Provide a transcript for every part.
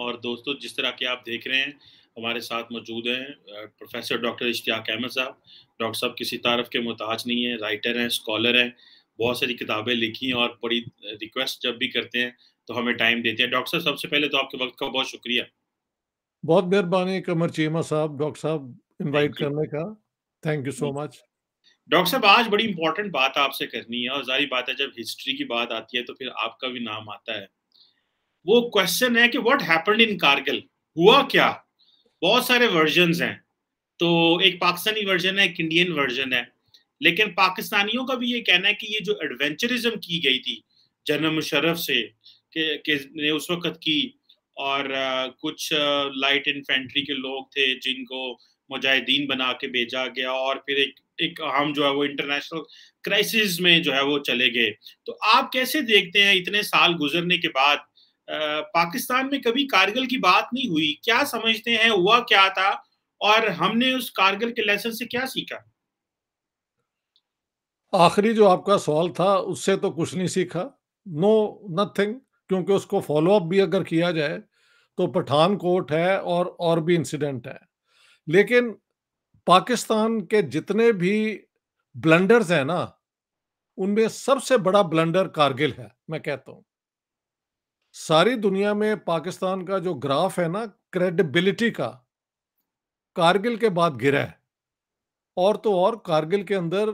और दोस्तों जिस तरह के आप देख रहे हैं हमारे साथ मौजूद हैं प्रोफेसर डॉक्टर इश्तियाक अहमद साहब डॉक्टर साहब किसी तारफ के मोहताज नहीं है राइटर हैं स्कॉलर हैं बहुत सारी किताबें लिखी हैं और बड़ी रिक्वेस्ट जब भी करते हैं तो हमें टाइम देते हैं डॉक्टर साहब सबसे पहले तो आपके वक्त का बहुत शुक्रिया बहुत मेहरबानी कमर चीमा साहब डॉक्टर साहब इनवाइट करने का thank you so much doctor साहब आज बड़ी इंपॉर्टेंट बात आपसे करनी है और जारी बात है जब हिस्ट्री की बात आती है तो फिर आपका भी नाम आता है वो क्वेश्चन है कि व्हाट हैपेंड इन कारगिल हुआ क्या बहुत सारे वर्जन हैं तो एक पाकिस्तानी वर्जन है एक इंडियन वर्जन है लेकिन पाकिस्तानियों का भी ये कहना है कि ये जो एडवेंचरिज्म की गई थी जनरल मुशर्रफ से के, के ने उस वक्त की और आ, कुछ आ, लाइट इन्फेंट्री के लोग थे जिनको मुजाहिदीन बना के भेजा गया और फिर एक एक हम जो है वो इंटरनेशनल क्राइसिस में जो है वो चले गए तो आप कैसे देखते हैं इतने साल गुजरने के बाद पाकिस्तान में कभी कारगिल की बात नहीं हुई क्या समझते हैं हुआ क्या था और हमने उस कारगिल के लेसन से क्या सीखा आखिरी जो आपका सवाल था उससे तो कुछ नहीं सीखा नो नथिंग क्योंकि उसको फॉलो अप भी अगर किया जाए तो पठानकोट है और और भी इंसिडेंट है लेकिन पाकिस्तान के जितने भी ब्लंडर्स हैं ना उनमें सबसे बड़ा ब्लंडर कारगिल है मैं कहता हूँ सारी दुनिया में पाकिस्तान का जो ग्राफ है ना क्रेडिबिलिटी का कारगिल के बाद गिरा है और तो और कारगिल के अंदर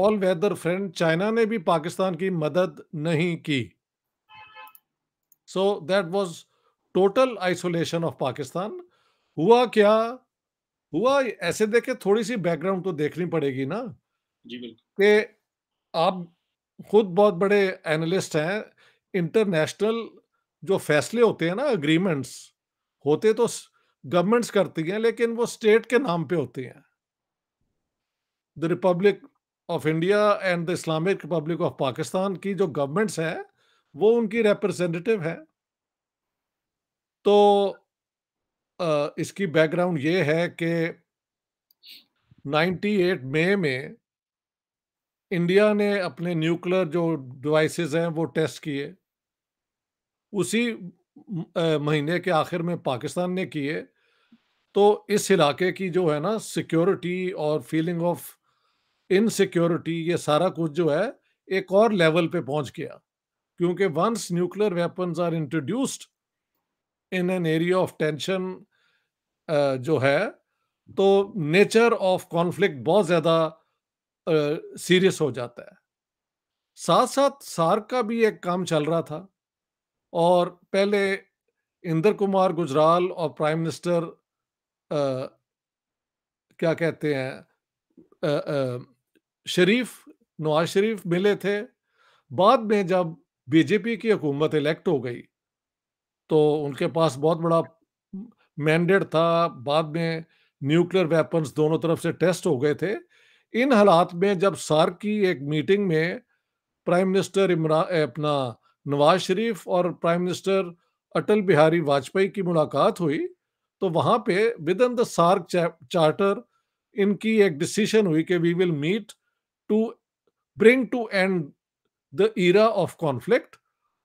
ऑल वेदर फ्रेंड चाइना ने भी पाकिस्तान की मदद नहीं की so that was total isolation of Pakistan हुआ क्या हुआ ऐसे देखे थोड़ी सी बैकग्राउंड तो देखनी पड़ेगी ना जी बिल्कुल आप खुद बहुत बड़े एनालिस्ट हैं इंटरनेशनल जो फैसले होते हैं ना अग्रीमेंट्स होते तो गवर्नमेंट्स करती हैं लेकिन वो स्टेट के नाम पे होते हैं the republic of India and the Islamic republic of Pakistan की जो गवर्नमेंट्स हैं वो उनकी रिप्रेजेंटेटिव है तो इसकी बैकग्राउंड ये है कि 98 मई में इंडिया ने अपने न्यूक्लियर जो डिवाइसेस हैं वो टेस्ट किए उसी महीने के आखिर में पाकिस्तान ने किए तो इस इलाके की जो है ना सिक्योरिटी और फीलिंग ऑफ इनसिक्योरिटी ये सारा कुछ जो है एक और लेवल पे पहुंच गया क्योंकि once nuclear weapons are introduced in an area of tension जो है तो नेचर ऑफ कॉन्फ्लिक्ट बहुत ज़्यादा सीरियस हो जाता है साथ साथ सार का भी एक काम चल रहा था और पहले इंदर कुमार गुजराल और प्राइम मिनिस्टर क्या कहते हैं आ, आ, शरीफ नवाज शरीफ मिले थे बाद में जब बीजेपी की हुकूमत इलेक्ट हो गई तो उनके पास बहुत बड़ा मैंडेट था बाद में न्यूक्लियर वेपन्स दोनों तरफ से टेस्ट हो गए थे इन हालात में जब सार की एक मीटिंग में प्राइम मिनिस्टर इमरान अपना नवाज शरीफ और प्राइम मिनिस्टर अटल बिहारी वाजपेयी की मुलाकात हुई तो वहां पे within the SAARC charter इनकी एक डिसीशन हुई कि we will meet to bring to end the era of conflict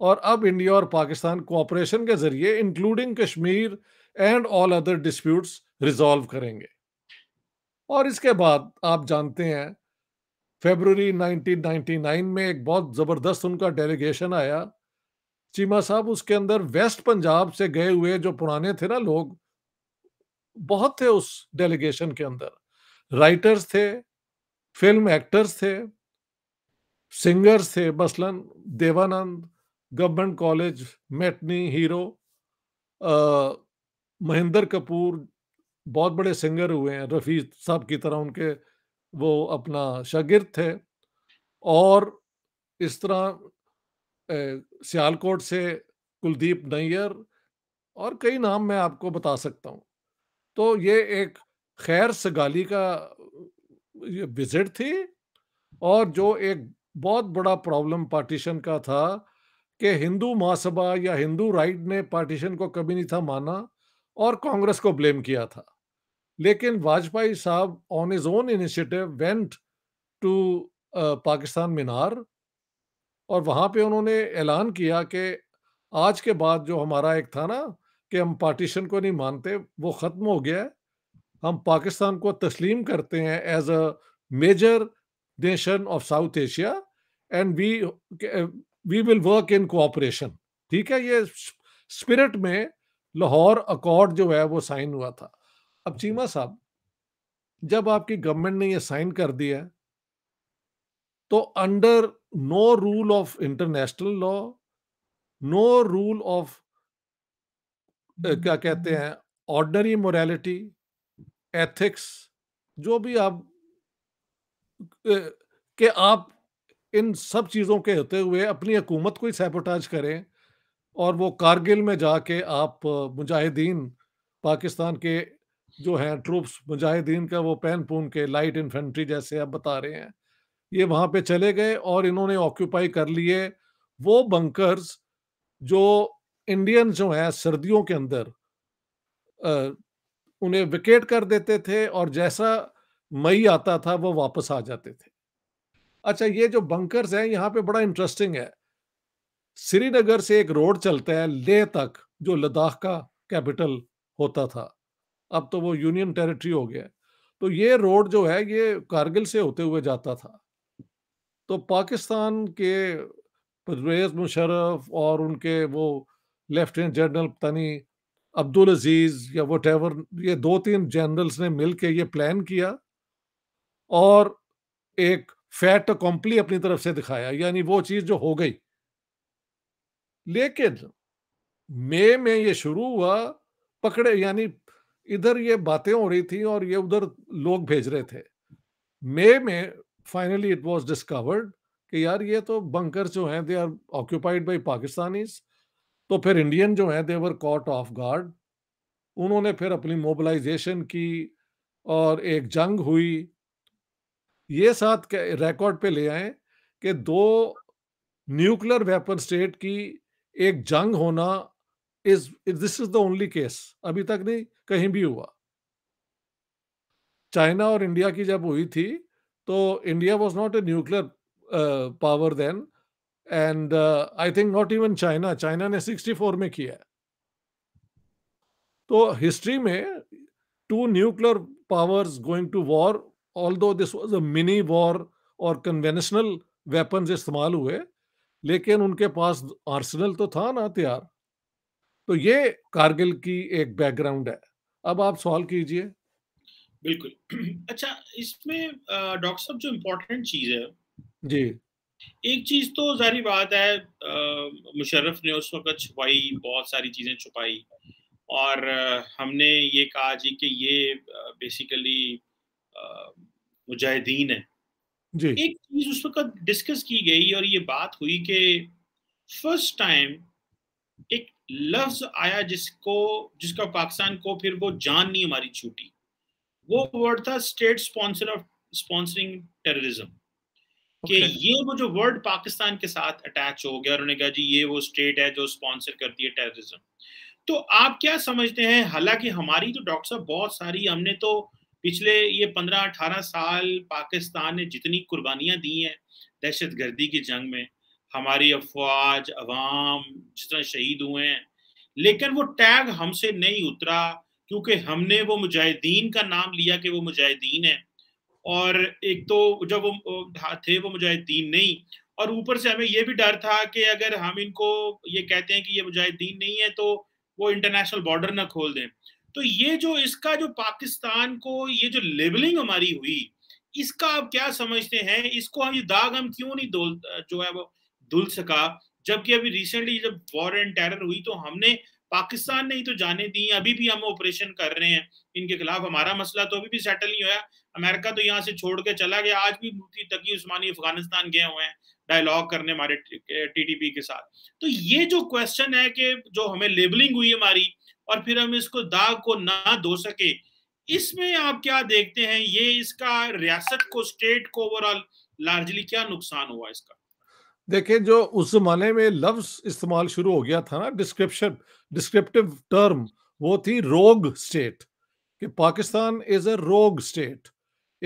और अब इंडिया और पाकिस्तान कोऑपरेशन के जरिए including Kashmir and all other disputes resolve करेंगे और इसके बाद आप जानते हैं फेबररी 1999 में एक बहुत ज़बरदस्त उनका डेलीगेशन आया चीमा साहब उसके अंदर वेस्ट पंजाब से गए हुए जो पुराने थे ना लोग बहुत थे उस डेलीगेशन के अंदर राइटर्स थे फिल्म एक्टर्स थे सिंगर्स थे मसलन Devanand government college matinee hero Mahendra Kapoor बहुत बड़े सिंगर हुए हैं रफ़ी साहब की तरह उनके वो अपना शागिर्द थे और इस तरह सियालकोट से कुलदीप नैयर और कई नाम मैं आपको बता सकता हूँ तो ये एक खैर सगाली का ये विजिट थी और जो एक बहुत बड़ा प्रॉब्लम पार्टीशन का था कि हिंदू महासभा या हिंदू राइट ने पार्टीशन को कभी नहीं था माना और कांग्रेस को ब्लेम किया था लेकिन वाजपेयी साहब on his own initiative went to Pakistan Minar और वहाँ पे उन्होंने ऐलान किया कि आज के बाद जो हमारा एक था ना कि हम पार्टीशन को नहीं मानते वो ख़त्म हो गया है हम पाकिस्तान को तस्लीम करते हैं as a major nation of South Asia and we we will work in cooperation ठीक है ये स्पिरिट में लाहौर अकॉर्ड जो है वो साइन हुआ था अब चीमा साहब जब आपकी गवर्नमेंट ने ये साइन कर दिया तो under no rule of international law no rule of क्या कहते हैं ऑर्डनरी मोरालिटी एथिक्स जो भी आप के आप इन सब चीज़ों के होते हुए अपनी हुकूमत को ही सैपोटाज करें और वो कारगिल में जाके आप मुजाहिदीन पाकिस्तान के जो है ट्रूप्स मुजाहिदीन का वो पैन पून के लाइट इन्फेंट्री जैसे आप बता रहे हैं ये वहाँ पे चले गए और इन्होंने ऑक्यूपाई कर लिए वो बंकर्स जो इंडियन जो है सर्दियों के अंदर आ, उन्हें विकेट कर देते थे और जैसा मई आता था वो वापस आ जाते थे अच्छा ये जो बंकर्स हैं यहाँ पे बड़ा इंटरेस्टिंग है श्रीनगर से एक रोड चलता है लेह तक जो लद्दाख का कैपिटल होता था अब तो वो यूनियन टेरिटरी हो गया तो ये रोड जो है ये कारगिल से होते हुए जाता था तो पाकिस्तान के परवेज मुशरफ और उनके वो लेफ्टिनेंट जनरल तनी अब्दुल अजीज या वट ये दो तीन जनरल्स ने मिल के ये प्लान किया और एक फैट कॉम्पली अपनी तरफ से दिखाया यानी वो चीज जो हो गई लेकिन मई में, में ये शुरू हुआ पकड़े यानी इधर ये बातें हो रही थी और ये उधर लोग भेज रहे थे मे में फाइनली इट वॉज डिस्कवर्ड कि यार ये तो बंकर जो हैं they are occupied by Pakistani तो फिर इंडियन जो हैं देवर कॉट ऑफ गार्ड उन्होंने फिर अपनी मोबलाइजेशन की और एक जंग हुई ये साथ रिकॉर्ड पे ले आए कि दो न्यूक्लियर वेपन स्टेट की एक जंग होना is this is the only case अभी तक नहीं कहीं भी हुआ चाइना और इंडिया की जब हुई थी तो India was not a nuclear power then and I think not even China China ने सिक्सटी फोर में किया है तो हिस्ट्री में two nuclear powers going to war although this was a mini war और कन्वेंशनल वेपन्स इस्तेमाल हुए लेकिन उनके पास आर्सनल तो था ना हथियार तो ये कारगिल की एक बैकग्राउंड है अब आप सवाल कीजिए बिल्कुल अच्छा इसमें डॉक्टर साहब जो इम्पोर्टेंट चीज है जी एक चीज तो जारी बात है मुशर्रफ ने उस वक्त छुपाई बहुत सारी चीजें छुपाई और हमने ये कहा जी कि ये बेसिकली मुजाहिदीन है जी एक चीज उस वक्त डिस्कस की गई और ये बात हुई कि फर्स्ट टाइम एक लफ्ज आया जिसको जिसका पाकिस्तान को फिर वो जान नहीं हमारी छूटी वो वर्ड था state sponsor of sponsoring terrorism कि ये वो जो वर्ड पाकिस्तान के साथ अटैच हो गया उन्होंने कहा जी ये वो स्टेट है जो स्पॉन्सर करती है टेररिज्म तो आप क्या समझते हैं हालांकि हमारी तो डॉक्टर साहब बहुत सारी हमने तो पिछले ये पंद्रह अठारह साल पाकिस्तान ने जितनी कुर्बानियां दी हैं दहशत गर्दी की जंग में हमारी अफवाज अवाम जिस तरह शहीद हुए हैं लेकिन वो टैग हमसे नहीं उतरा क्योंकि हमने वो मुजाहिदीन का नाम लिया कि वो मुजाहिदीन है और एक तो जब वो थे वो मुजाहिदीन नहीं और ऊपर से हमें ये भी डर था कि अगर हम इनको ये कहते हैं कि ये मुजाहिदीन नहीं है तो वो इंटरनेशनल बॉर्डर ना खोल दें तो ये जो इसका जो पाकिस्तान को ये जो लेबलिंग हमारी हुई इसका आप क्या समझते हैं इसको हम ये दाग हम क्यों नहीं जो है वो धुल सका जबकि अभी रिसेंटली जब वॉर एंड टेरर हुई तो हमने पाकिस्तान ने ही तो जाने दी अभी भी हम ऑपरेशन कर रहे हैं इनके खिलाफ हमारा मसला तो अभी भी सेटल नहीं हुआ अमेरिका तो यहाँ से छोड़ के चला गया आज भी मुफ्ती तकी उस्मानी अफगानिस्तान गए हुए हैं डायलॉग करने हमारे पी के साथ तो ये जो क्वेश्चन है कि जो हमें लेबलिंग हुई हमारी और फिर हम इसको दाग को ना धो सके इसमें आप क्या देखते हैं ये इसका रियासत को स्टेट को ओवरऑल लार्जली क्या नुकसान हुआ इसका देखिए जो उस जमाने में लफ्ज इस्तेमाल शुरू हो गया था ना डिस्क्रिप्शन डिस्क्रिप्टिव टर्म वो थी रोग स्टेट कि पाकिस्तान इज अ रोग स्टेट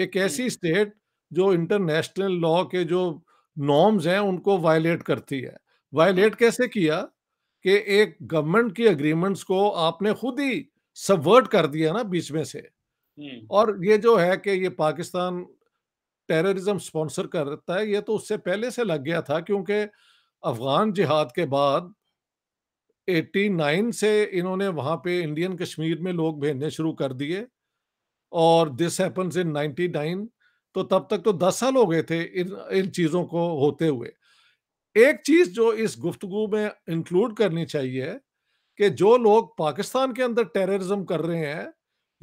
एक ऐसी स्टेट जो इंटरनेशनल लॉ के जो नॉर्म्स हैं उनको वायलेट करती है वायलेट कैसे किया कि एक गवर्नमेंट की अग्रीमेंट्स को आपने खुद ही सबवर्ट कर दिया ना बीच में से और ये जो है कि ये पाकिस्तान टेररिज्म स्पॉन्सर करता है ये तो उससे पहले से लग गया था क्योंकि अफगान जिहाद के बाद 89 से इन्होंने वहाँ पे इंडियन कश्मीर में लोग भेजने शुरू कर दिए और दिस हैपन्स इन 99 तो तब तक तो 10 साल हो गए थे इन इन चीज़ों को होते हुए एक चीज़ जो इस गुफ्तु में इंक्लूड करनी चाहिए कि जो लोग पाकिस्तान के अंदर टेररिज्म कर रहे हैं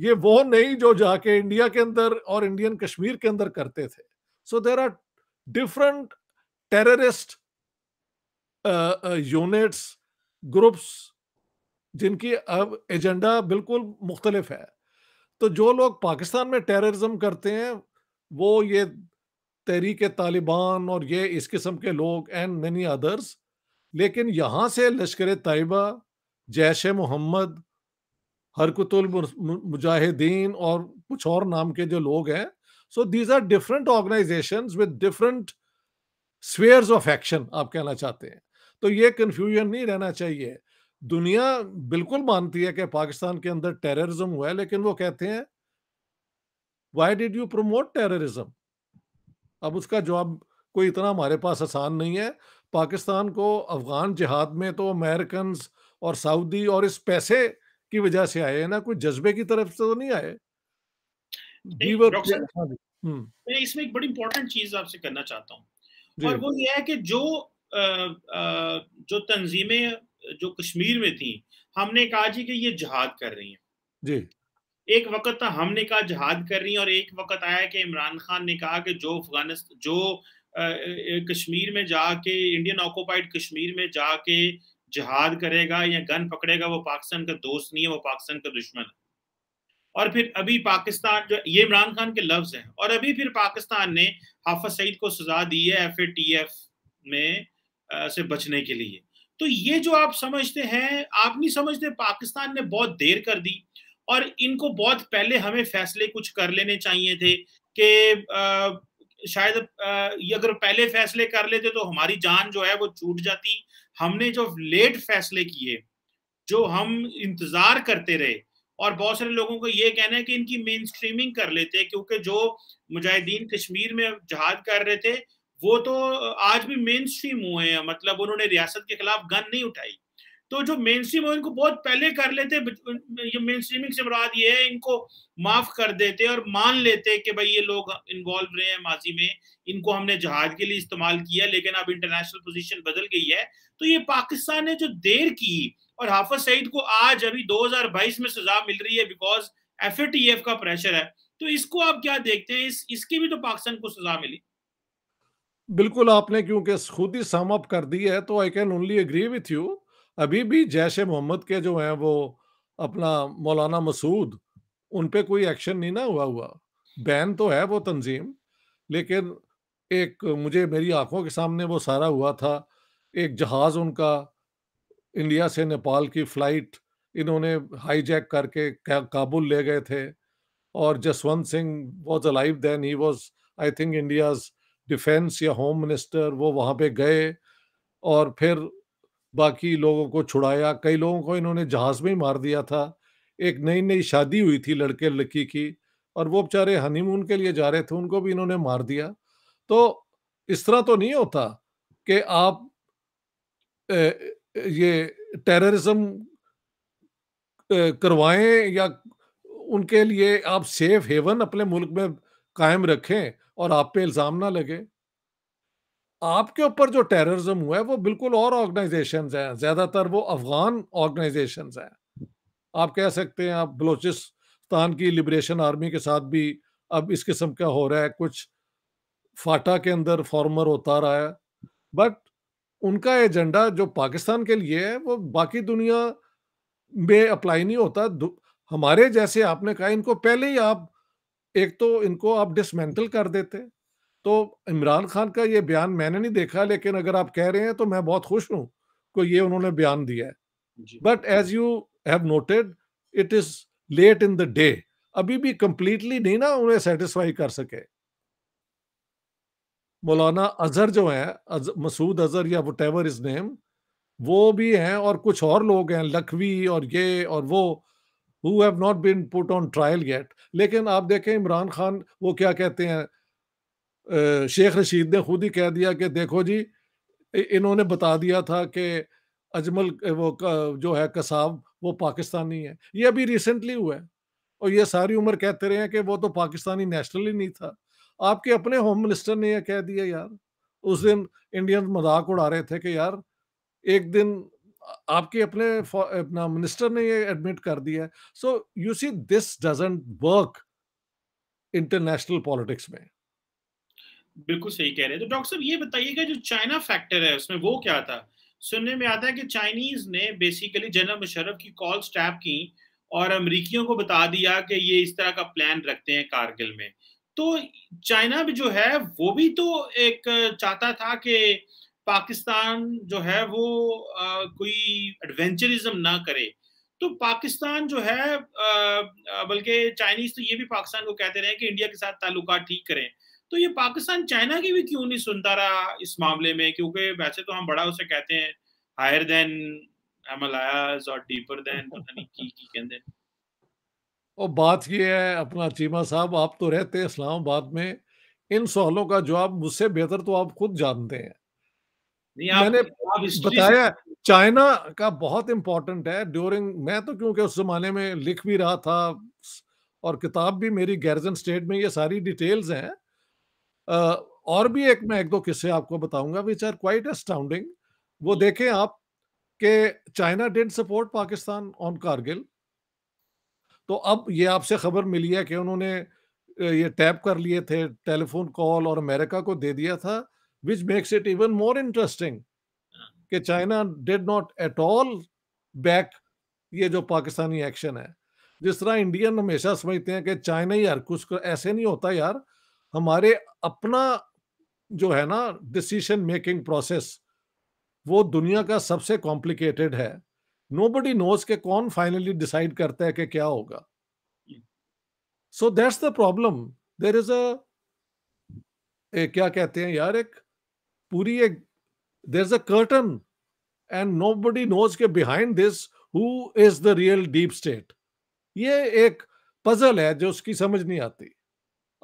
ये वो नहीं जो जाके इंडिया के अंदर और इंडियन कश्मीर के अंदर करते थे so there are different terrorist units groups जिनकी अब एजेंडा बिल्कुल मुख्तलिफ है तो जो लोग पाकिस्तान में टेररिज्म करते हैं वो ये तहरीक तालिबान और ये इस किस्म के लोग एंड मैनी अदर्स लेकिन यहाँ से लश्कर तयबा जैश मोहम्मद हरकतुल मुजाहिदीन और कुछ और नाम के जो लोग हैं so these are different organisation with different sphere of action आप कहना चाहते हैं तो ये कन्फ्यूजन नहीं रहना चाहिए दुनिया बिल्कुल मानती है कि पाकिस्तान के अंदर टेररिज्म हुआ है लेकिन वो कहते हैं why did you promote terrorism अब उसका जवाब कोई इतना हमारे पास आसान नहीं है पाकिस्तान को अफगान जिहाद में तो अमेरिकन और सऊदी और इस पैसे की वजह से आए हैं ना कोई जज्बे की तरफ से तो नहीं आए हाँ मैं इसमें एक बड़ी इंपॉर्टेंट चीज आपसे करना चाहता हूँ और वो ये है कि जो आ, आ, जो तंजीमें जो कश्मीर में थी हमने कहा जी कि ये जहाद कर रही हैं जी एक वक्त था हमने कहा जहाद कर रही हैं और एक वक्त आया कि इमरान खान ने कहा कि जो अफगानिस्तान जो आ, कश्मीर में जाके इंडियन ऑक्यूपाइड कश्मीर में जाके जहाद करेगा या गन पकड़ेगा वो पाकिस्तान का दोस्त नहीं है वो पाकिस्तान का दुश्मन है और फिर अभी पाकिस्तान जो ये इमरान खान के लफ्ज हैं और अभी फिर पाकिस्तान ने हाफज सईद को सजा दी है एफ ए टी एफ में आ, से बचने के लिए तो ये जो आप समझते हैं आप नहीं समझते पाकिस्तान ने बहुत देर कर दी और इनको बहुत पहले हमें फैसले कुछ कर लेने चाहिए थे कि शायद आ, ये अगर पहले फैसले कर लेते तो हमारी जान जो है वो छूट जाती हमने जो लेट फैसले किए जो हम इंतजार करते रहे और बहुत सारे लोगों को ये कहना है कि इनकी मेन स्ट्रीमिंग कर लेते हैं क्योंकि जो मुजाहिदीन कश्मीर में जहाद कर रहे थे वो तो आज भी मेन स्ट्रीम हुए हैं मतलब उन्होंने रियासत के खिलाफ गन नहीं उठाई तो जो मेन स्ट्रीम है इनको बहुत पहले कर लेते ये मेन स्ट्रीमिंग से मुराद ये है इनको माफ कर देते और मान लेते कि भाई ये लोग इन्वॉल्व रहे हैं माजी में इनको हमने जहाज के लिए इस्तेमाल किया लेकिन अब इंटरनेशनल पोजीशन बदल गई है तो ये पाकिस्तान ने जो देर की और हाफज सईद को आज अभी दो में सजा मिल रही है बिकॉज एफ का प्रेशर है तो इसको आप क्या देखते हैं इस इसकी भी तो पाकिस्तान को सजा मिली बिल्कुल आपने क्योंकि खुद ही सम अप कर दी है तो I can only agree with you अभी भी जैश मोहम्मद के जो हैं वो अपना मौलाना मसूद उन पे कोई एक्शन नहीं ना हुआ हुआ बैन तो है वो तंजीम लेकिन एक मुझे मेरी आंखों के सामने वो सारा हुआ था एक जहाज़ उनका इंडिया से नेपाल की फ़्लाइट इन्होंने हाईजैक करके काबुल ले गए थे और Jaswant Singh was alive then he was I think India's defence या होम मिनिस्टर वो वहाँ पे गए और फिर बाकी लोगों को छुड़ाया कई लोगों को इन्होंने जहाज में ही मार दिया था एक नई नई शादी हुई थी लड़के लड़की की और वो बेचारे हनीमून के लिए जा रहे थे उनको भी इन्होंने मार दिया तो इस तरह तो नहीं होता कि आप ए, ये टेररिज्म करवाएं या उनके लिए आप सेफ हेवन अपने मुल्क में कायम रखें और आप पे इल्ज़ाम ना लगे आपके ऊपर जो टेररिज्म हुआ है वो बिल्कुल और ऑर्गेनाइजेशन हैं ज्यादातर वो अफगान ऑर्गेनाइजेशन हैं आप कह सकते हैं आप बलोचिस्तान की लिबरेशन आर्मी के साथ भी अब इस किस्म का हो रहा है कुछ फाटा के अंदर फॉर्मर होता रहा है बट उनका एजेंडा जो पाकिस्तान के लिए है वो बाकी दुनिया में अप्लाई नहीं होता हमारे जैसे आपने कहा इनको पहले ही आप एक तो इनको आप डिसमेंटल कर देते तो इमरान खान का ये बयान मैंने नहीं देखा लेकिन अगर आप कह रहे हैं तो मैं बहुत खुश हूँ को ये उन्होंने बयान दिया है but as you have noted it is late in the day अभी भी कंप्लीटली नहीं ना उन्हें सेटिस्फाई कर सके मौलाना अजहर जो है अज, मसूद अजहर या वट एवर इज नेम वो भी हैं और कुछ और लोग हैं लखवी और ये और वो who have not been put on trial yet लेकिन आप देखें इमरान खान वो क्या कहते हैं शेख रशीद ने खुद ही कह दिया कि देखो जी इन्होंने बता दिया था कि अजमल वो जो है कसाब वो पाकिस्तानी है ये अभी रिसेंटली हुआ है और ये सारी उम्र कहते रहे हैं कि वो तो पाकिस्तानी नेशनल ही नहीं था आपके अपने होम मिनिस्टर ने यह कह दिया यार उस दिन इंडियन मजाक उड़ा रहे थे कि यार एक दिन आपके अपने अपना मिनिस्टर ने ये एडमिट कर दिया है so you see this doesn't work international politics में बिल्कुल सही कह रहे हैं तो डॉक्टर साहब ये बताइएगा जो चाइना फैक्टर है उसमें वो क्या था सुनने में आता है कि चाइनीज ने बेसिकली जनरल मुशरफ की कॉल स्टैप की और अमरीकियों को बता दिया कि ये इस तरह का प्लान रखते हैं कारगिल में तो चाइना भी जो है वो भी तो एक चाहता था कि पाकिस्तान जो है वो आ, कोई एडवेंचरिज्म ना करे तो पाकिस्तान जो है बल्कि चाइनीज तो ये भी पाकिस्तान को कहते रहे कि इंडिया के साथ ताल्लुक ठीक करें तो ये पाकिस्तान चाइना की भी क्यों नहीं सुनता रहा इस मामले में क्योंकि वैसे तो हम बड़ा उसे कहते हैं हायर देन हिमालयाज और डीपर देन पता नहीं की की कहते हैं और बात ये है अपना चीमा साहब आप तो रहते हैं इस्लामाबाद में इन सवालों का जवाब मुझसे बेहतर तो आप खुद जानते हैं मैंने आप बताया चाइना का बहुत इम्पोर्टेंट है ड्यूरिंग मैं तो क्योंकि उस जमाने में लिख भी रहा था और किताब भी मेरी गैरजन स्टेट में ये सारी डिटेल्स हैं और भी एक मैं एक दो किस्से आपको बताऊंगा विच आर क्वाइट अस्टाउंडिंग वो देखें आप के China didn't support Pakistan on Kargil तो अब ये आपसे खबर मिली है कि उन्होंने ये टैप कर लिए थे टेलीफोन कॉल और अमेरिका को दे दिया था which makes it even more interesting कि China did not at all back ये जो पाकिस्तानी एक्शन है जिस तरह इंडियन हमेशा समझते हैं कि चाइना ही हर कुछ ऐसे नहीं होता यार हमारे अपना जो है ना डिसीशन मेकिंग प्रोसेस वो दुनिया का सबसे कॉम्प्लिकेटेड है नो बडी नोज के कौन फाइनली डिसाइड करता है कि क्या होगा so that's the problem there is a क्या कहते हैं यार एक पूरी एक there is a curtain and nobody knows के behind this who is the real deep state ये एक पजल है जो उसकी समझ नहीं आती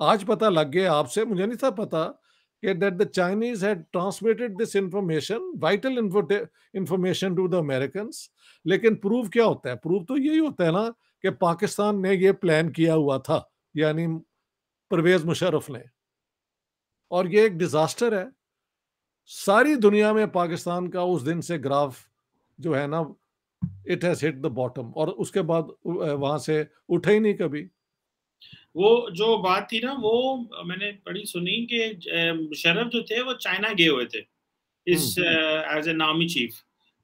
आज पता लग गया आपसे मुझे नहीं था पता कि that the Chinese had transmitted this information vital information to the American लेकिन प्रूफ क्या होता है प्रूफ तो यही होता है ना कि पाकिस्तान ने ये प्लान किया हुआ था यानी परवेज मुशरफ ने और ये एक डिजास्टर है सारी दुनिया में पाकिस्तान का उस दिन से ग्राफ जो है ना it has hit the bottom और उसके बाद वहां से उठे ही नहीं कभी वो जो बात थी ना वो मैंने पढ़ी सुनी कि शरफ जो थे वो चाइना गए हुए थे इस एज हम्म, ए हम्म। नामी चीफ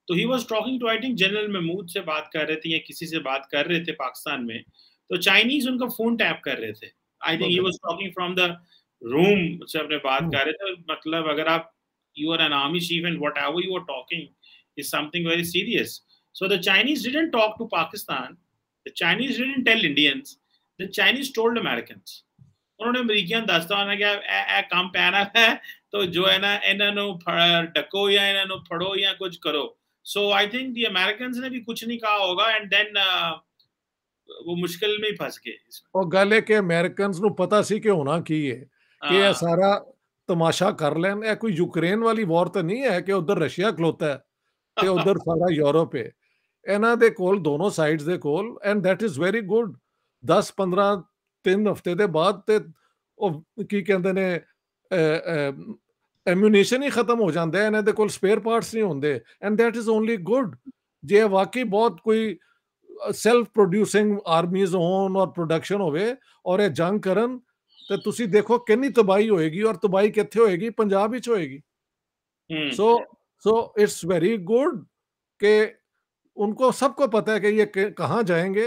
तो he was talking to I think general Mahmood से बात कर रहे थे या किसी से बात कर रहे थे पाकिस्तान में तो चाइनीज उनका फोन टैप कर रहे थे I think he was talking from the room से अपने बात हम्म। कर रहे थे मतलब अगर आप you are an army chief and whatever you are talking is something very serious so the Chinese didn't talk to Pakistan the Chinese didn't tell Indians The Chinese told Americans. ਉਹਨਾਂ ਨੇ ਅਮਰੀਕੀਆਂ ਦੱਸਤਾ ਉਹਨਾਂ ਕਿ ਇਹ ਇਹ तो जो है ना ਇਹਨਾਂ ਨੂੰ ਢੱਕੋ ਜਾਂ ਇਹਨਾਂ ਨੂੰ ਫੜੋ ਜਾਂ so I think the American ने भी कुछ नहीं कहा होगा एंड देन वो मुश्किल में ही फंस गए ਉਹ ਗੱਲ ਹੈ ਕਿ ਅਮਰੀਕਨਸ ਨੂੰ ਪਤਾ ਸੀ ਕਿ ਹੋਣਾ ਕੀ ਹੈ ਕਿ ਇਹ ਸਾਰਾ ਤਮਾਸ਼ਾ ਕਰ ਲੈਣ ਇਹ ਕੋਈ ਯੂਕਰੇਨ ਵਾਲੀ ਵਾਰ ਤਾਂ ਨਹੀਂ ਹੈ ਕਿ ਉਧਰ ਰਸ਼ੀਆ ਖਲੋਤਾ ਹੈ ਤੇ ਉਧਰ ਸਾਰਾ ਯੂਰਪ ਹੈ ਇਹਨਾਂ ਦੇ कोल ਦੋਨੋਂ ਸਾਈਡਸ ਦੇ ਕੋਲ ਐਂਡ 10 15 3 ਹਫ਼ਤੇ ਦੇ ਬਾਅਦ ਤੇ ਉਹ ਕੀ ਕਹਿੰਦੇ ਨੇ ਐਮੂਨੀਸ਼ਨ ਹੀ ਖਤਮ ਹੋ ਜਾਂਦਾ ਹੈ ਇਹਨਾਂ ਦੇ ਕੋਲ ਸਪੇਅਰ ਪਾਰਟਸ ਨਹੀਂ ਹੁੰਦੇ and that is only good ਜੇ ਵਾਕਈ ਬਹੁਤ ਕੋਈ ਸੈਲਫ ਪ੍ਰੋਡਿਊਸਿੰਗ ਆਰਮੀਜ਼ ਹੋਣ ਔਰ ਪ੍ਰੋਡਕਸ਼ਨ ਹੋਵੇ ਔਰ ਇਹ ਜੰਗ ਕਰਨ ਤੇ ਤੁਸੀਂ ਦੇਖੋ ਕਿੰਨੀ ਤਬਾਹੀ ਹੋਏਗੀ ਔਰ ਤਬਾਹੀ ਕਿੱਥੇ ਹੋਏਗੀ ਪੰਜਾਬ ਵਿੱਚ ਹੋਏਗੀ so so it's very good के उनको सबको पता है कि ये कहाँ जाएंगे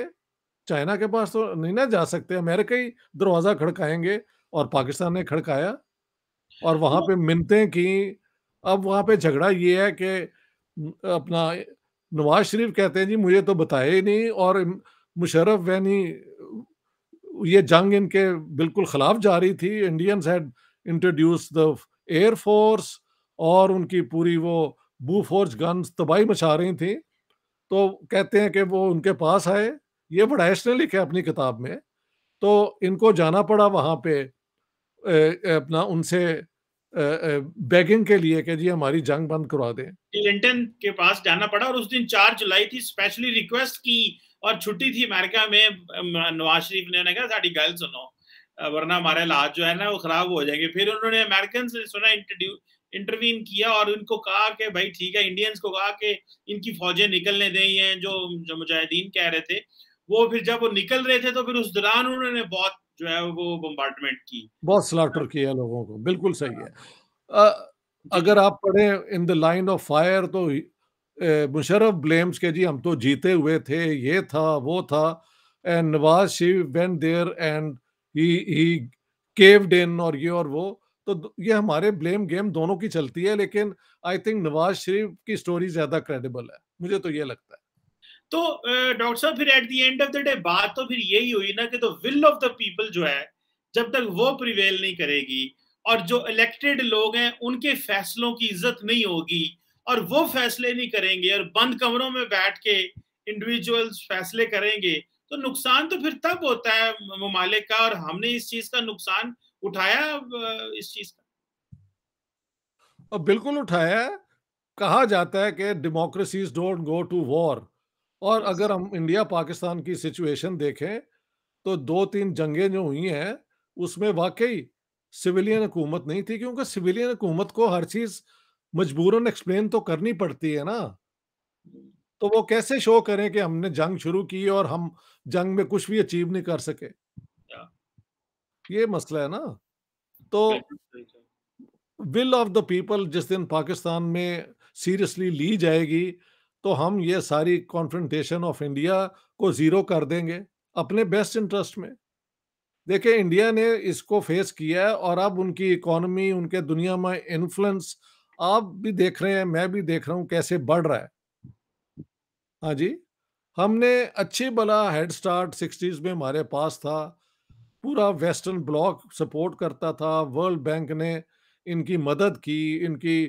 चाइना के पास तो नहीं ना जा सकते अमेरिका ही दरवाजा खड़काएंगे और पाकिस्तान ने खड़काया और वहां हाँ। पे मिनतें की अब वहां पे झगड़ा ये है कि अपना नवाज शरीफ कहते हैं जी मुझे तो बताया ही नहीं और मुशरफ वैनी ये जंग इनके बिल्कुल खिलाफ जा रही थी Indians had introduce the air force और उनकी पूरी वो बू फोर्स गन्स तबाही मचा रही थी तो कहते हैं कि वो उनके पास आए ये बड़ा ने लिखा अपनी किताब में तो इनको जाना पड़ा वहाँ पे अपना उनसे बैगिंग के लिए कि जी हमारी जंग बंद करवा दें क्लिंटन के पास जाना पड़ा और उस दिन चार जुलाई थी स्पेशली रिक्वेस्ट की और छुट्टी थी अमेरिका में नवाज शरीफ ने कहा साड़ी गल सुनो वरना हमारे हालात जो है ना वो खराब हो जाएंगे फिर उन्होंने अमेरिकन से सुना इंटरवीन किया और उनको कहा कि भाई ठीक है इंडियंस को कहा कि इनकी फौजें निकलने दें हैं जो जो मुजाहिदीन कह रहे थे वो फिर जब वो निकल रहे थे तो फिर उस दौरान उन्होंने बहुत जो है वो बम्बार्टमेंट की बहुत स्लाटर किया लोगों को बिल्कुल सही है अगर आप पढ़े in the line of fire तो मुशरफ ब्लेम्स के जी हम तो जीते हुए थे ये था वो था एंड नवाज शिव went there and he caved in और ये और वो तो ये हमारे ब्लेम गेम दोनों की चलती है लेकिन आई थिंक नवाज शरीफ की स्टोरी ज्यादा क्रेडिबल है मुझे तो ये लगता है तो डॉक्टर साहब फिर at the end of the day बात तो फिर यही हुई ना कि तो विल ऑफ द पीपल जो है जब तक वो प्रिवेल नहीं करेगी और जो इलेक्टेड लोग हैं उनके फैसलों की इज्जत नहीं होगी और वो फैसले नहीं करेंगे और बंद कमरों में बैठ के इंडिविजुअल्स फैसले करेंगे तो नुकसान तो फिर तब होता है ममालिक का और हमने इस चीज का नुकसान उठाया इस चीज का बिल्कुल उठाया कहा जाता है कि democracies don't go to war और अगर हम इंडिया पाकिस्तान की सिचुएशन देखें तो दो तीन जंगें जो हुई हैं उसमें वाकई सिविलियन हुकूमत नहीं थी क्योंकि सिविलियन हुकूमत को हर चीज मजबूरन एक्सप्लेन तो करनी पड़ती है ना तो वो कैसे शो करें कि हमने जंग शुरू की और हम जंग में कुछ भी अचीव नहीं कर सके ये मसला है ना तो विल ऑफ द पीपल जिस दिन पाकिस्तान में सीरियसली ली जाएगी तो हम ये सारी कॉन्फ्रेंटेशन ऑफ इंडिया को जीरो कर देंगे अपने बेस्ट इंटरेस्ट में देखिए इंडिया ने इसको फेस किया है और अब उनकी इकोनॉमी उनके दुनिया में इन्फ्लुएंस आप भी देख रहे हैं मैं भी देख रहा हूँ कैसे बढ़ रहा है हाँ जी हमने अच्छी भला हेड स्टार्ट सिक्सटीज में हमारे पास था पूरा वेस्टर्न ब्लॉक सपोर्ट करता था वर्ल्ड बैंक ने इनकी मदद की इनकी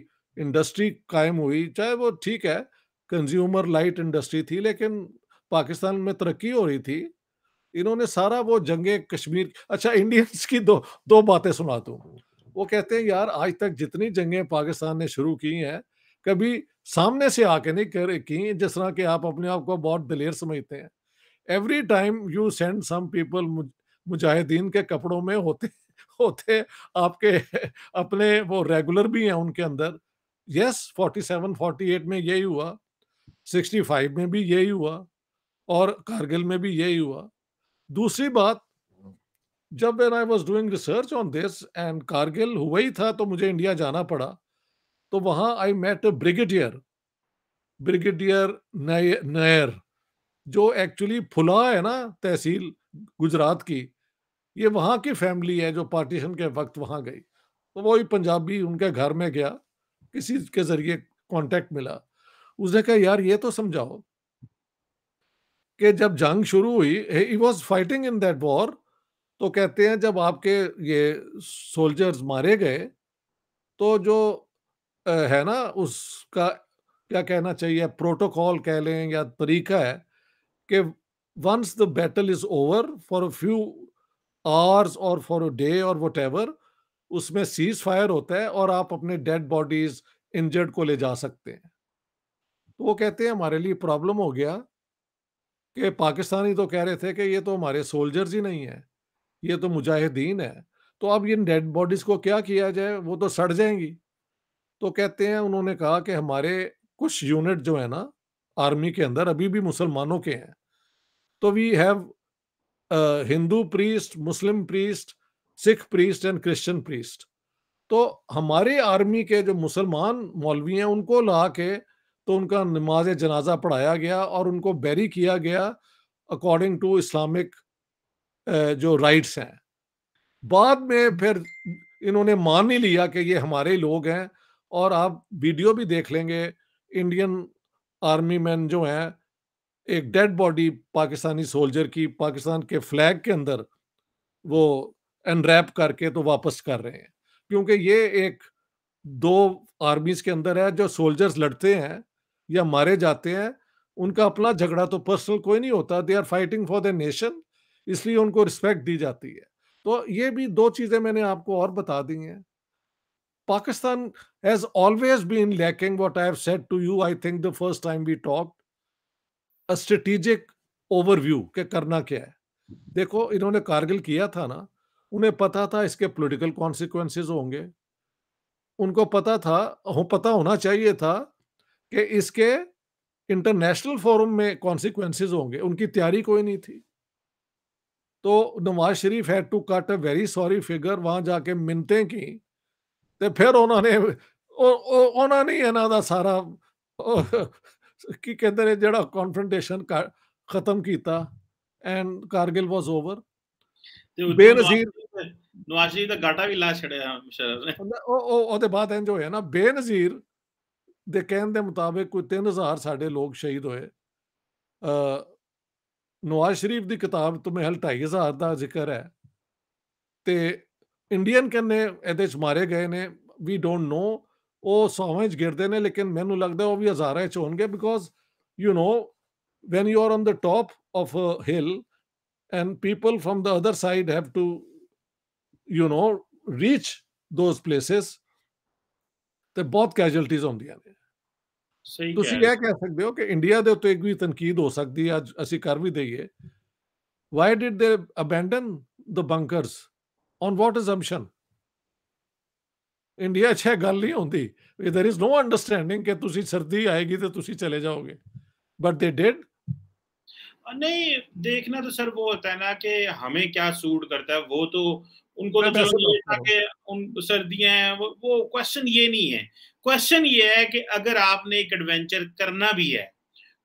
इंडस्ट्री कायम हुई चाहे वो ठीक है कंज्यूमर लाइट इंडस्ट्री थी लेकिन पाकिस्तान में तरक्की हो रही थी इन्होंने सारा वो जंगे कश्मीर अच्छा इंडियंस की दो दो बातें सुना दूं वो कहते हैं यार आज तक जितनी जंगें पाकिस्तान ने शुरू की हैं कभी सामने से आके नहीं कर की जिस तरह के आप अपने आप को बहुत दिलेर समझते हैं every time you send some people मुजाहिदीन के कपड़ों में होते होते आपके अपने वो रेगुलर भी हैं उनके अंदर yes forty seven forty eight में यही हुआ 65 में भी यही हुआ और कारगिल में भी यही हुआ दूसरी बात जब I was doing research on this and Kargil हुआ ही था तो मुझे इंडिया जाना पड़ा तो वहाँ I met brigadier brigadier Nair जो एक्चुअली फुला है ना तहसील गुजरात की ये वहाँ की फैमिली है जो पार्टीशन के वक्त वहाँ गई तो वही पंजाबी उनके घर में गया किसी के ज़रिए कांटेक्ट मिला उसने कहा यार ये तो समझाओ कि जब जंग शुरू हुई he was fighting in that war तो कहते हैं जब आपके ये सोल्जर्स मारे गए तो जो है ना उसका क्या कहना चाहिए प्रोटोकॉल कह लें या तरीका है कि once the battle is over for a few hours और फॉर अ डे और वट उसमें सीज फायर होता है और आप अपने डेड बॉडीज इंजर्ड को ले जा सकते हैं तो वो कहते हैं हमारे लिए प्रॉब्लम हो गया कि पाकिस्तानी तो कह रहे थे कि ये तो हमारे सोल्जर्स ही नहीं है ये तो मुजाहिदीन है तो अब इन डेड बॉडीज़ को क्या किया जाए वो तो सड़ जाएंगी तो कहते हैं उन्होंने कहा कि हमारे कुछ यूनिट जो है ना आर्मी के अंदर अभी भी मुसलमानों के हैं तो we have Hindu priest Muslim priest Sikh priest and Christian priest तो हमारे आर्मी के जो मुसलमान मौलवी हैं उनको ला के तो उनका नमाज जनाजा पढ़ाया गया और उनको बैरी किया गया अकॉर्डिंग टू इस्लामिक जो राइट्स हैं बाद में फिर इन्होंने मान ही लिया कि ये हमारे ही लोग हैं और आप वीडियो भी देख लेंगे इंडियन आर्मी मैन जो हैं एक डेड बॉडी पाकिस्तानी सोल्जर की पाकिस्तान के फ्लैग के अंदर वो एनरैप करके तो वापस कर रहे हैं क्योंकि ये एक दो आर्मीज के अंदर है जो सोल्जर्स लड़ते हैं या मारे जाते हैं उनका अपना झगड़ा तो पर्सनल कोई नहीं होता they are fighting for the nation इसलिए उनको रिस्पेक्ट दी जाती है तो ये भी दो चीजें मैंने आपको और बता दी हैं Pakistan has always been lacking what I have said to you I think the first time we talk a strategic overview के करना क्या है देखो इन्होंने कारगिल किया था ना उन्हें पता था इसके पोलिटिकल कॉन्सिक्वेंसेस होंगे उनको पता था हो पता होना चाहिए था કે ઇસકે ઇન્ટરનેશનલ ફોરમ મે કન્સીક્યુએન્સીસ હોંગે ઉનકી તૈયારી કોઈ નહી થી તો Nawaz Sharif had to cut a very sorry figure વહા જાકે મિનતે કે તે ફેર ઓનાને ઓ ઓ ઓનાને આના دا સારા કી કેંદે રે જડા કોન્ફ્રન્ટેશન ખતમ કીતા and Kargil was over Benazir નવાઝજી دا ગાટા ભી લા છડે હૈ મશર ઓ ઓ ઓતે બાદ એન્જો હે ના બેનઝીર ਦੇ ਕਹਿਣ ਦੇ ਮੁਤਾਬਕ ਕੋਈ 3000 ਸਾਡੇ ਲੋਕ ਸ਼ਹੀਦ ਹੋਏ ਨਵਾਜ਼ ਸ਼ਰੀਫ ਦੀ ਕਿਤਾਬ ਤੁਮਹਿਲ 2500 ਦਾ ਜ਼ਿਕਰ ਹੈ ਤੇ ਇੰਡੀਅਨ ਕੰਨੇ ਇਹਦੇ ਚ ਮਾਰੇ ਗਏ ਨੇ ਵੀ ਡੋਨਟ ਨੋ ਉਹ ਸੌਵੇਂ ਚ ਗਿਰਦੇ ਨੇ ਲੇਕਿਨ ਮੈਨੂੰ ਲੱਗਦਾ ਉਹ ਵੀ ਹਜ਼ਾਰਾਂ ਚ ਹੋਣਗੇ because you نو when you are on the top of a hill and people from the other side have to you know reach those places ਤੇ ਬਹੁਤ ਕੈਜੁਅਲਟੀਜ਼ ਹੁੰਦੀਆਂ ਨੇ ਤੁਸੀਂ ਇਹ ਕਹਿ ਸਕਦੇ ਹੋ ਕਿ ਇੰਡੀਆ ਦੇ ਉੱਤੇ ਵੀ ਤਨਕੀਦ ਹੋ ਸਕਦੀ ਹੈ ਅੱਜ ਅਸੀਂ ਕਰ ਵੀ ਦਈਏ why did they abandon the bunkers on what assumption India 'ਚ ਗੱਲ ਨਹੀਂ ਹੁੰਦੀ देयर इज नो ਅੰਡਰਸਟੈਂਡਿੰਗ ਕਿ ਤੁਸੀਂ ਸਰਦੀ ਆਏਗੀ ਤੇ ਤੁਸੀਂ ਚਲੇ ਜਾਓਗੇ बट दे डिड नहीं देखना तो सर वो होता है ना कि हमें क्या सूट करता है वो तो उनको तो चलो ये था कि उन सर्दियां हैं वो वो क्वेश्चन ये नहीं है क्वेश्चन ये है कि अगर आपने एक एडवेंचर करना भी है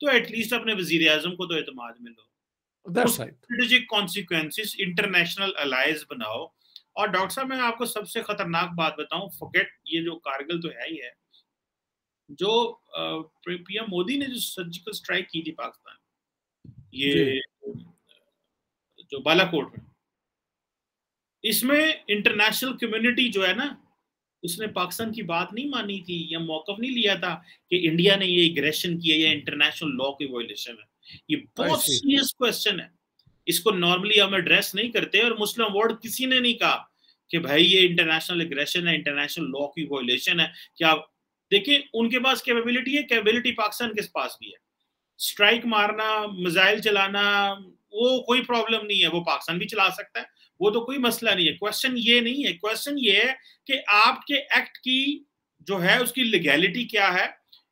तो एटलीस्ट अपने वजीर आजम को तो एतमाद में लो स्ट्रेटेजिक कॉन्सिक्वेंसेस इंटरनेशनल अलायंस बनाओ और डॉक्टर साहब मैं आपको सबसे खतरनाक बात बताऊं फोकेट ये जो कारगिल तो है ही है जो पीएम मोदी ने जो सर्जिकल स्ट्राइक की थी पाकिस्तान ये जो बालाकोट में इसमें इंटरनेशनल कम्युनिटी जो है ना उसने पाकिस्तान की बात नहीं मानी थी या मौकफ नहीं लिया था कि इंडिया ने ये एग्रेशन किया या इंटरनेशनल लॉ की वॉयलेशन है ये बहुत सीरियस क्वेश्चन है इसको नॉर्मली हम एड्रेस नहीं करते और मुस्लिम वर्ल्ड किसी ने नहीं कहा कि भाई ये इंटरनेशनल एग्रेशन है इंटरनेशनल लॉ की वॉयलेशन है क्या देखिए उनके पास कैपेबिलिटी है कैपेबिलिटी पाकिस्तान के पास भी है स्ट्राइक मारना मिसाइल चलाना वो कोई प्रॉब्लम नहीं है वो पाकिस्तान भी चला सकता है वो तो कोई मसला नहीं है क्वेश्चन ये नहीं है क्वेश्चन ये है कि आपके एक्ट की जो है उसकी लिगैलिटी क्या है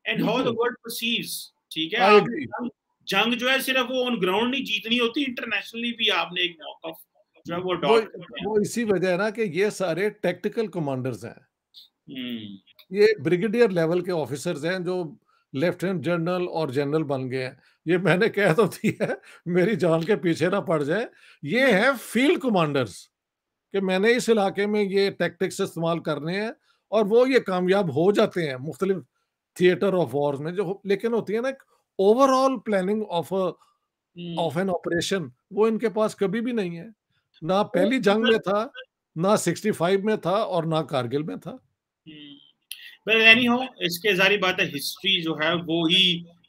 and how the world perceives ठीक है जंग, जो है सिर्फ वो ऑन ग्राउंड नहीं जीतनी होती इंटरनेशनली भी आपने एक मौका जो है वो अडॉप्ट वो, वो इसी वजह है ना कि ये सारे टेक्टिकल कमांडर्स हैं हम्म। ये ब्रिगेडियर लेवल के ऑफिसर्स हैं जो लेफ्टिनेंट जनरल और जनरल बन गए हैं ये मैंने कह तो दी है मेरी जान के पीछे ना पड़ जाए ये हम्म। है फील्ड कमांडर्स कि मैंने इस इलाके में ये टैक्टिक्स इस्तेमाल करने हैं और वो ये कामयाब हो जाते हैं मुख्तलिफ थिएटर ऑफ वॉर में जो लेकिन होती है ना एक overall planning of of an operation वो इनके पास कभी भी नहीं है ना पहली तो जंग में था ना सिक्सटी फाइव में था और ना कारगिल में था हम्म। एनी हो इसके जारी बात है हिस्ट्री जो है वो ही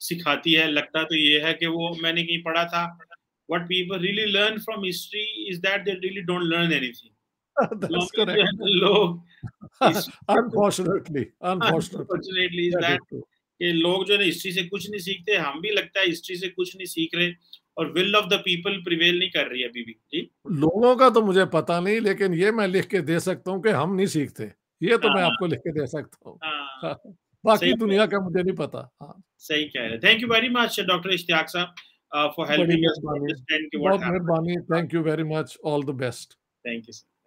सिखाती है लगता तो ये है कि वो मैंने कहीं पढ़ा था what people really learn from history is that they really don't learn anything. लोग लोग जो है हिस्ट्री से कुछ नहीं सीखते हम भी लगता है हिस्ट्री से कुछ नहीं सीख रहे और will of the people prevail नहीं कर रही अभी भी जी लोगों का तो मुझे पता नहीं लेकिन ये मैं लिख के दे सकता हूँ कि हम नहीं सीखते ये तो हाँ, मैं हाँ। आपको लिख के दे सकता हूँ हाँ। बाकी दुनिया का मुझे नहीं पता सही कह रहे thank you very much doctor Ishtiaq साहब फॉर हेल्पिंग अस अंडरस्टैंड कि what happened thank you very much all the best thank you